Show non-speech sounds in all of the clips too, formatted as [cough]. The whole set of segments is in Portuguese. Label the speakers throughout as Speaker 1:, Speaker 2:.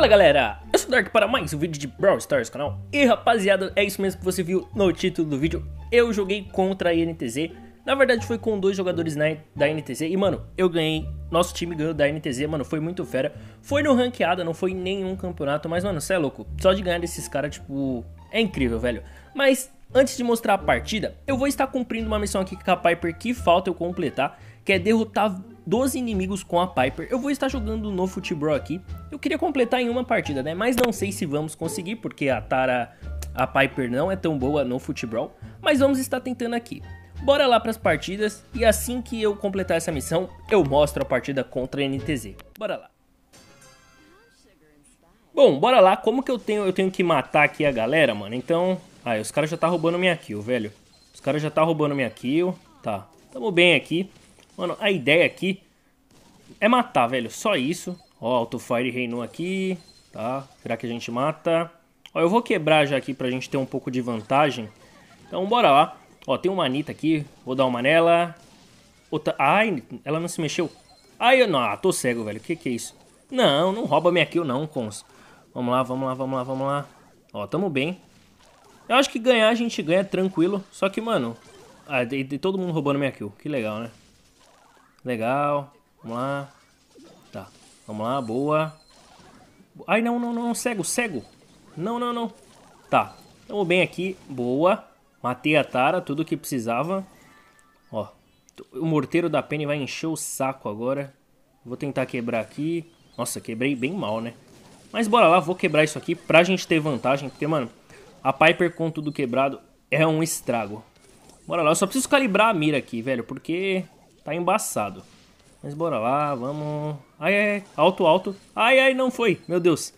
Speaker 1: Fala galera, eu sou o Dark para mais um vídeo de Brawl Stars canal E rapaziada, é isso mesmo que você viu no título do vídeo Eu joguei contra a NTZ Na verdade foi com dois jogadores na, da NTZ E mano, eu ganhei, nosso time ganhou da NTZ, mano, foi muito fera Foi no ranqueada, não foi em nenhum campeonato Mas mano, cê é louco, só de ganhar desses caras, tipo, é incrível velho Mas Antes de mostrar a partida, eu vou estar cumprindo uma missão aqui com a Piper que falta eu completar, que é derrotar 12 inimigos com a Piper. Eu vou estar jogando no Futebol aqui. Eu queria completar em uma partida, né? Mas não sei se vamos conseguir, porque a Tara, a Piper não é tão boa no Futebol. Mas vamos estar tentando aqui. Bora lá para as partidas e assim que eu completar essa missão, eu mostro a partida contra a NTZ. Bora lá. Bom, bora lá. Como que eu tenho, eu tenho que matar aqui a galera, mano? Então, Ah, os caras já tá roubando minha kill, velho. Os caras já tá roubando minha kill. Tá. Tamo bem aqui. Mano, a ideia aqui é matar, velho. Só isso. Ó, Autofire reinou aqui. Tá? Será que a gente mata? Ó, eu vou quebrar já aqui pra gente ter um pouco de vantagem. Então, bora lá. Ó, tem uma Anitta aqui. Vou dar uma nela. Outra... Ai, ela não se mexeu. Ai, eu... não, ah, tô cego, velho. O que que é isso? Não, não rouba minha kill não, cons. Vamos lá, vamos lá, vamos lá, vamos lá. Ó, tamo bem. Eu acho que ganhar a gente ganha tranquilo. Só que, mano... Ah, de, de todo mundo roubando minha kill. Que legal, né? Legal. Vamos lá. Tá. Vamos lá, boa. Ai, não, não, não, cego, cego. Não, não, não. Tá. Tamo bem aqui. Boa. Matei a Tara, tudo que precisava. Ó. O morteiro da Penny vai encher o saco agora. Vou tentar quebrar aqui. Nossa, quebrei bem mal, né? Mas bora lá, vou quebrar isso aqui pra gente ter vantagem. Porque, mano, a Piper com tudo quebrado é um estrago. Bora lá, eu só preciso calibrar a mira aqui, velho. Porque Tá embaçado. Mas bora lá, vamos... Ai, ai, alto, alto. Ai, ai, não foi. Meu Deus.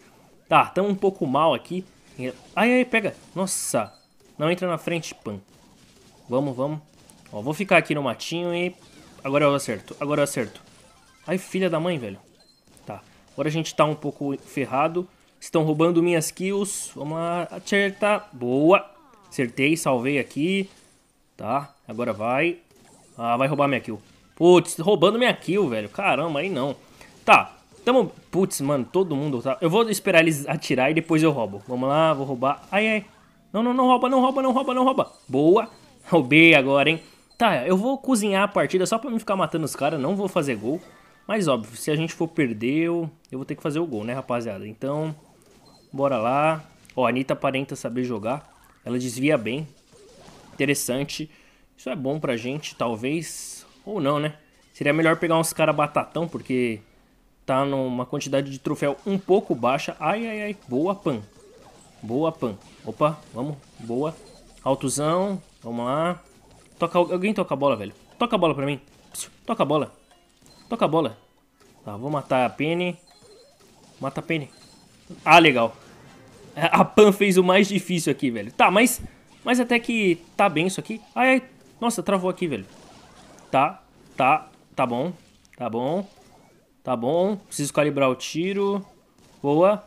Speaker 1: Tá, tamo um pouco mal aqui. Ai, ai, pega. Nossa. Não entra na frente, pan. Vamos, vamos. Ó, vou ficar aqui no matinho e... Agora eu acerto, agora eu acerto. Ai, filha da mãe, velho. Tá. Agora a gente tá um pouco ferrado. Estão roubando minhas kills. Vamos lá, acertar. Boa. Acertei, salvei aqui. Tá, agora vai. Ah, vai roubar minha kill. Putz, roubando minha kill, velho. Caramba, aí não. Tá, tamo... Putz, mano, todo mundo... Tá... Eu vou esperar eles atirar e depois eu roubo. Vamos lá, vou roubar. Ai, ai. Não, não, não rouba, não rouba, não rouba, não rouba. Boa. [laughs] Roubei agora, hein. Tá, eu vou cozinhar a partida só pra não ficar matando os caras. Não vou fazer gol. Mas, óbvio, se a gente for perder, eu, eu vou ter que fazer o gol, né, rapaziada? Então, bora lá. Ó, a Anitta aparenta saber jogar. Ela desvia bem. Interessante. Isso é bom pra gente, talvez. Ou não, né? Seria melhor pegar uns cara batatão, porque tá numa quantidade de troféu um pouco baixa. Ai, ai, ai. Boa, Pan. Boa, Pan. Opa, vamos. Boa. Altuzão. Vamos lá. Toca, alguém toca a bola, velho. Toca a bola pra mim. toca a bola. Toca a bola. Tá, vou matar a Penny. Mata a Penny. Ah, legal. [laughs] A Pan fez o mais difícil aqui, velho. Tá, mas, mas até que tá bem isso aqui. Ai, ai. Nossa, travou aqui, velho tá, tá, tá bom, tá bom, tá bom. Preciso calibrar o tiro. Boa.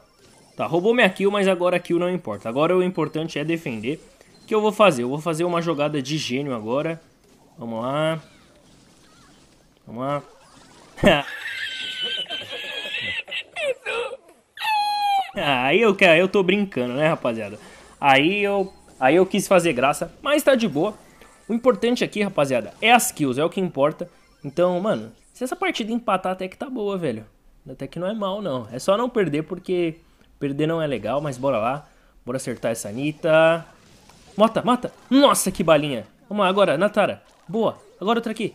Speaker 1: Tá, roubou minha kill, mas agora a kill não importa. Agora o importante é defender. O que eu vou fazer? Eu vou fazer uma jogada de gênio agora. Vamos lá. Vamos lá. [laughs] Ah, aí eu, eu tô brincando, né, rapaziada? Aí eu, aí eu quis fazer graça, mas tá de boa. O importante aqui, rapaziada, é as kills, é o que importa. Então, mano, se essa partida empatar até que tá boa, velho. Até que não é mal, não. É só não perder, porque perder não é legal, mas bora lá. Bora acertar essa Anitta. Mota, mata. Nossa, que balinha. Vamos lá, agora, Natara. Boa. Agora outra aqui.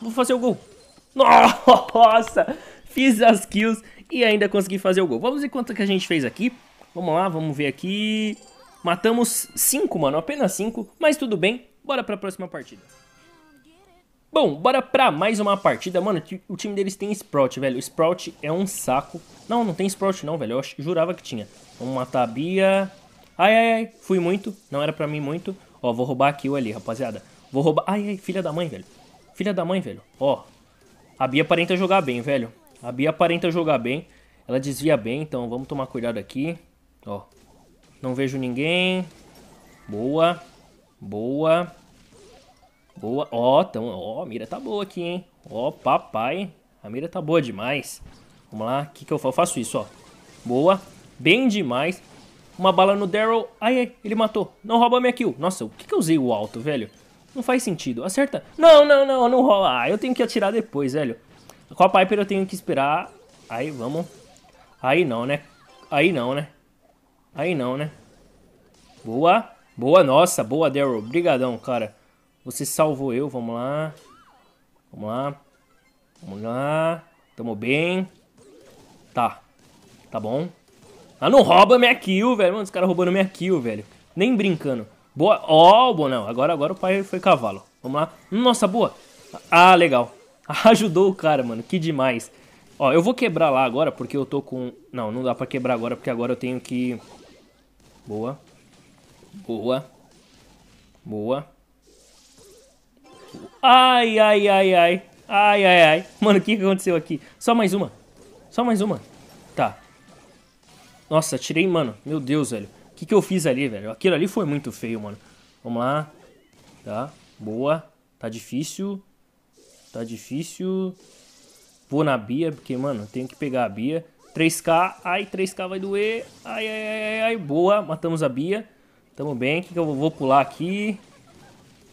Speaker 1: Vou fazer o gol. [laughs] Nossa, fiz as kills e ainda consegui fazer o gol. Vamos ver quanto que a gente fez aqui. Vamos lá, vamos ver aqui. Matamos 5, mano, apenas 5, mas tudo bem. Bora pra próxima partida. Bom, bora pra mais uma partida. Mano, o time deles tem Sprout, velho. O Sprout é um saco. Não, não tem Sprout não, velho. Eu jurava que tinha. Vamos matar a Bia. Ai, ai, ai. Fui muito. Não era pra mim muito. Ó, vou roubar a kill ali, rapaziada. Vou roubar... Ai, ai, filha da mãe, velho. Filha da mãe, velho. Ó. A Bia aparenta jogar bem, velho. A Bia aparenta jogar bem. Ela desvia bem, então vamos tomar cuidado aqui. Ó. Não vejo ninguém. Boa. Boa. Boa. Ó, oh, ó, oh, a mira tá boa aqui, hein? Ó, oh, papai. A mira tá boa demais. Vamos lá, o que, que eu faço? Eu faço isso, ó. Boa. Bem demais. Uma bala no Daryl. Ai, ele matou. Não rouba minha kill. Nossa, o que, que eu usei o alto, velho? Não faz sentido. Acerta. Não, não, não, não rola. Ah, eu tenho que atirar depois, velho. Com a Piper eu tenho que esperar. Aí, vamos. Aí não, né? Aí não, né? Aí não, né? Boa. Boa nossa, boa Daryl, obrigadão, cara. Você salvou eu, vamos lá. Vamos lá. Vamos lá. Tamo bem. Tá. Tá bom. Ah, não rouba minha kill, velho. Mano, os caras roubando minha kill, velho. Nem brincando. Boa. Ó, oh, bom, não. Agora, agora o pai foi cavalo. Vamos lá. Nossa, boa. Ah, legal. [laughs] Ajudou o cara, mano. Que demais. Ó, eu vou quebrar lá agora porque eu tô com... Não, não dá pra quebrar agora porque agora eu tenho que... Boa. Boa. Boa. Ai, ai, ai, ai. Ai, ai, ai. Mano, o que, aconteceu aqui? Só mais uma. Só mais uma. Tá. Nossa, tirei, mano. Meu Deus, velho. O que, que eu fiz ali, velho? Aquilo ali foi muito feio, mano. Vamos lá. Tá. Boa. Tá difícil. Tá difícil. Vou na Bia, porque, mano, tenho que pegar a Bia. 3K. Ai, 3K vai doer. Ai, ai, ai, ai. Boa. Matamos a Bia. Tamo bem. O que, que eu vou pular aqui?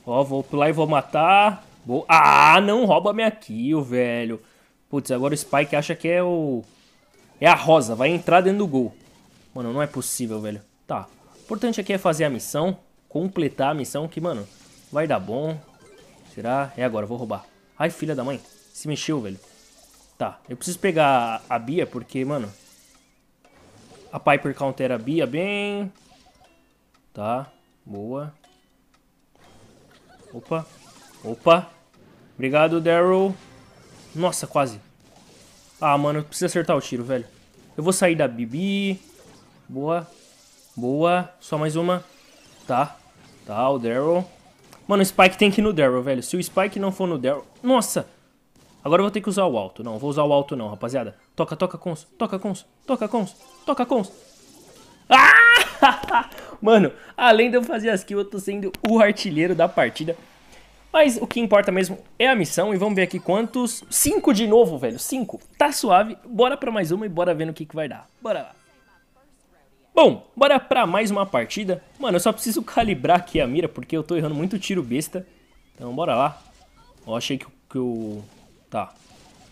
Speaker 1: Ó, vou pular e vou matar. Boa. Ah, não rouba minha kill, velho. Putz, agora o Spike acha que é o... É a Rosa, vai entrar dentro do gol. Mano, não é possível, velho. Tá, o importante aqui é fazer a missão, completar a missão, que, mano, vai dar bom. Será? É agora, vou roubar. Ai, filha da mãe, se mexeu, velho. Tá, eu preciso pegar a, a Bia, porque, mano... A Piper countera a Bia bem... Tá, boa. Opa, opa. Obrigado, Daryl. Nossa, quase. Ah, mano, eu preciso acertar o tiro, velho. Eu vou sair da Bibi. Boa. Boa. Só mais uma. Tá. Tá, o Daryl. Mano, o Spike tem que ir no Daryl, velho. Se o Spike não for no Daryl... Nossa! Agora eu vou ter que usar o alto. Não, vou usar o alto não, rapaziada. Toca, toca, cons. Toca, cons. Toca, cons. Toca, cons. Mano, além de eu fazer as kills, eu tô sendo o artilheiro da partida. Mas o que importa mesmo é a missão e vamos ver aqui quantos... Cinco de novo, velho, cinco. Tá suave, bora pra mais uma e bora ver no que, que vai dar. Bora lá. Bom, bora pra mais uma partida. Mano, eu só preciso calibrar aqui a mira porque eu tô errando muito tiro besta. Então bora lá. Eu achei que, que eu... Tá.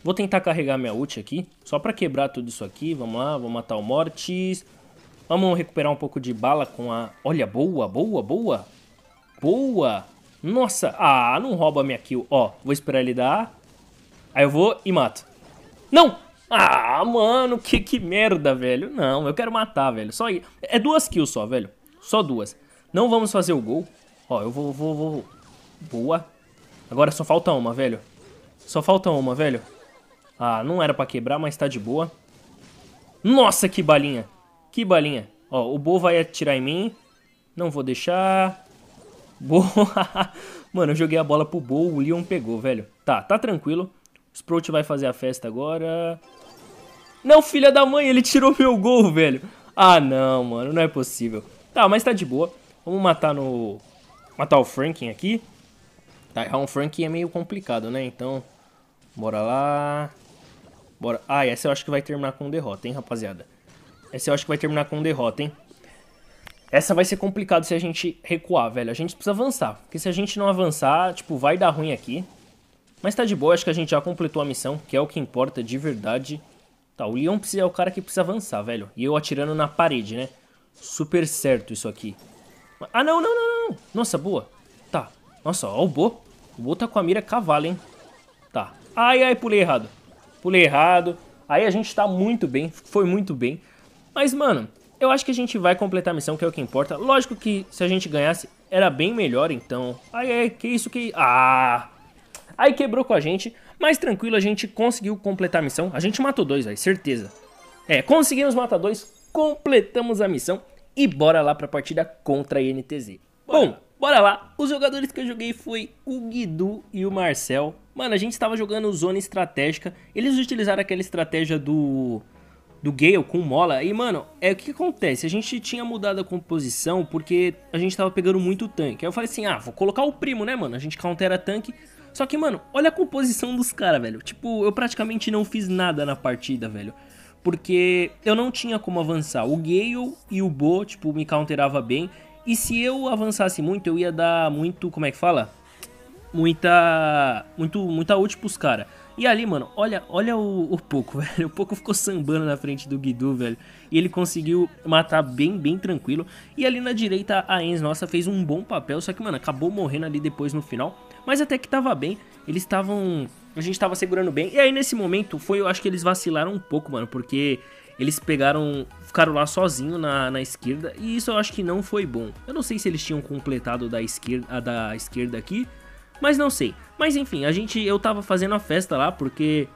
Speaker 1: Vou tentar carregar minha ult aqui, só pra quebrar tudo isso aqui. Vamos lá, vou matar o Mortis. Vamos recuperar um pouco de bala com a... Olha, boa, boa, boa. Boa. Nossa. Ah, não rouba minha kill. Ó, vou esperar ele dar. Aí eu vou e mato. Não! Ah, mano, que, que merda, velho. Não, eu quero matar, velho. Só É duas kills só, velho. Só duas. Não vamos fazer o gol. Ó, eu vou, vou, vou. Boa. Agora só falta uma, velho. Só falta uma, velho. Ah, não era pra quebrar, mas tá de boa. Nossa, que balinha. Que balinha. Ó, o Bo vai atirar em mim. Não vou deixar. Bo... [laughs] Mano, eu joguei a bola pro Bo, o Leon pegou, velho. Tá, tá tranquilo. O Sprout vai fazer a festa agora. Não, filha da mãe, ele tirou meu gol, velho. Ah, não, mano, não é possível. Tá, mas tá de boa. Vamos matar no... Matar o Franklin aqui. Tá, errar um Franklin é meio complicado, né? Então, bora lá. Bora. Ah, essa eu acho que vai terminar com derrota, hein, rapaziada. Essa eu acho que vai terminar com derrota, hein? Essa vai ser complicado se a gente recuar, velho. A gente precisa avançar. Porque se a gente não avançar, tipo, vai dar ruim aqui. Mas tá de boa, acho que a gente já completou a missão, que é o que importa de verdade. Tá, o Leon é o cara que precisa avançar, velho. E eu atirando na parede, né? Super certo isso aqui. Ah, não, não, não, não. Nossa, boa. Tá. Nossa, ó o Bo. O Bo tá com a mira cavalo, hein? Tá. Ai, ai, pulei errado. Pulei errado. Aí a gente tá muito bem, foi muito bem. Mas, mano, eu acho que a gente vai completar a missão, que é o que importa. Lógico que se a gente ganhasse, era bem melhor, então... Ai, ai, que isso que... Ah! Aí quebrou com a gente, mas tranquilo, a gente conseguiu completar a missão. A gente matou dois, aí, certeza. É, conseguimos matar dois, completamos a missão e bora lá pra partida contra a INTZ. Bom, bora lá. Os jogadores que eu joguei foi o Guidu e o Marcel. Mano, a gente estava jogando zona estratégica. Eles utilizaram aquela estratégia do do Gale com Mola. E, mano, é o que acontece? A gente tinha mudado a composição porque a gente tava pegando muito tanque. Aí eu falei assim, ah, vou colocar o primo, né, mano? A gente countera tanque. Só que, mano, olha a composição dos caras, velho. Tipo, eu praticamente não fiz nada na partida, velho. Porque eu não tinha como avançar. O Gale e o Bo, tipo, me counterava bem. E se eu avançasse muito, eu ia dar muito, como é que fala? Muita... Muito, muita ult pros caras. E ali, mano, olha, olha o, o Poco, [laughs] velho. O Poco ficou sambando na frente do Guido velho. E ele conseguiu matar bem, bem tranquilo. E ali na direita, a Enz nossa fez um bom papel. Só que, mano, acabou morrendo ali depois no final. Mas até que tava bem. Eles estavam. A gente tava segurando bem. E aí, nesse momento, foi. Eu acho que eles vacilaram um pouco, mano. Porque eles pegaram, ficaram lá sozinho na, na esquerda e isso eu acho que não foi bom. Eu não sei se eles tinham completado da esquerda, a da esquerda aqui mas não sei. Mas enfim, a gente, eu tava fazendo a festa lá porque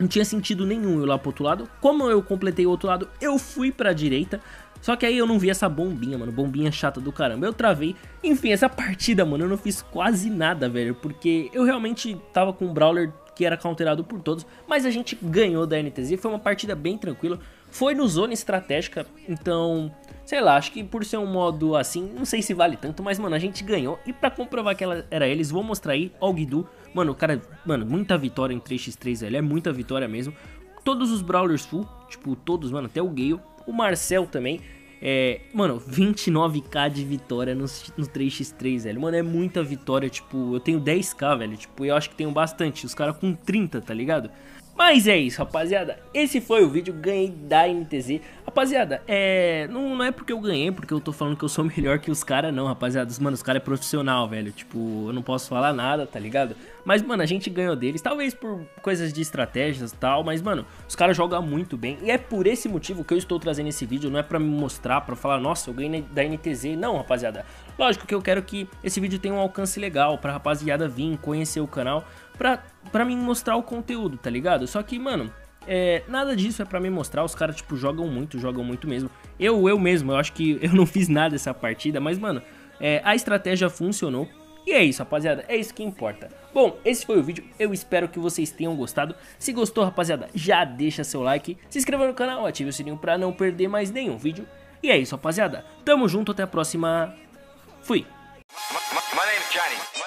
Speaker 1: não tinha sentido nenhum eu lá pro outro lado. Como eu completei o outro lado, eu fui pra direita. Só que aí eu não vi essa bombinha, mano. Bombinha chata do caramba. Eu travei. Enfim, essa [laughs] partida, mano, eu não fiz quase nada, velho. Porque eu realmente tava com um Brawler que era counterado por todos. Mas a gente ganhou da NTZ. Foi uma partida bem tranquila. Foi no zona estratégica. Então, Sei lá, acho que por ser um modo assim, não sei se vale tanto, mas, mano, a gente ganhou. E para comprovar que ela era eles, vou mostrar aí ao Guidu. Mano, o cara, mano, muita vitória em 3x3, velho. É muita vitória mesmo. Todos os Brawlers full, tipo, todos, mano, até o Gale. O Marcel também. É, mano, 29k de vitória no, no 3x3, velho. Mano, é muita vitória. Tipo, eu tenho 10k, velho. Tipo, eu acho que tenho bastante. Os caras com 30, tá ligado? Mas é isso, rapaziada. Esse foi o vídeo ganhei da NTZ, Rapaziada, é, não, não é porque eu ganhei, porque eu tô falando que eu sou [laughs] melhor que os caras, não, rapaziada. Mano, os caras é profissional, velho. Tipo, eu não posso falar nada, tá ligado? Mas, mano, a gente ganhou deles, talvez por coisas de estratégias e tal, mas, mano, os caras jogam muito bem. E é por esse motivo que eu estou trazendo esse vídeo, não é pra me mostrar, pra falar, nossa, eu ganhei da NTZ. Não, rapaziada. Lógico que eu quero que esse vídeo tenha um alcance legal pra rapaziada vir, conhecer o canal pra, pra mim mostrar o conteúdo, tá ligado? Só que, mano, é, nada disso é para me mostrar. Os caras, tipo, jogam muito, jogam muito mesmo. Eu, eu mesmo, eu acho que [laughs] eu não fiz nada essa partida, mas, mano, é, a estratégia funcionou. E é isso, rapaziada, é isso que importa. Bom, esse foi o vídeo, eu espero que vocês tenham gostado. Se gostou, rapaziada, já deixa seu like, se inscreva no canal, ative o sininho pra não perder mais nenhum vídeo. E é isso, rapaziada, tamo junto, até a próxima, fui! My, my